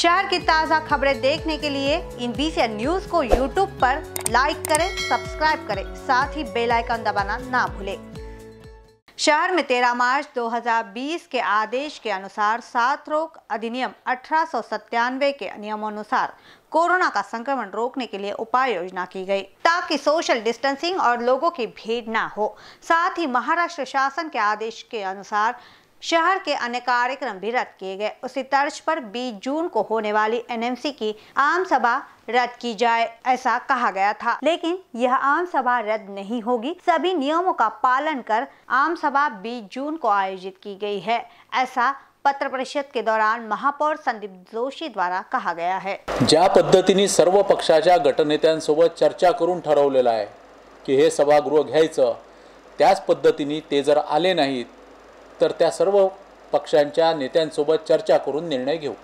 शहर की ताज़ा खबरें देखने के लिए इन बीसी न्यूज को यूट्यूब पर लाइक करें सब्सक्राइब करें साथ ही बेल आइकन दबाना ना भूलें शहर में 13 मार्च 2020 के आदेश के अनुसार सात रोग अधिनियम अठारह के नियमानुसार कोरोना का संक्रमण रोकने के लिए उपाय योजना की गई ताकि सोशल डिस्टेंसिंग और लोगों की भीड़ ना हो साथ ही महाराष्ट्र शासन के आदेश के अनुसार शहर के अन्य कार्यक्रम भी रद्द किए गए उसी तर्ज पर 20 जून को होने वाली एनएमसी की आम सभा रद्द की जाए ऐसा कहा गया था लेकिन यह आम सभा रद्द नहीं होगी सभी नियमों का पालन कर आम सभा 20 जून को आयोजित की गई है ऐसा पत्र परिषद के दौरान महापौर संदीप जोशी द्वारा कहा गया है ज्या पद्धति सर्व पक्षा गटनेत्यांसोबत चर्चा करून ठरवलेलं आहे सभागृह घ्यायचं त्याच जर आले तर त्या सर्व पक्षांच्या नेत्यांसोबत चर्चा करून निर्णय घेऊ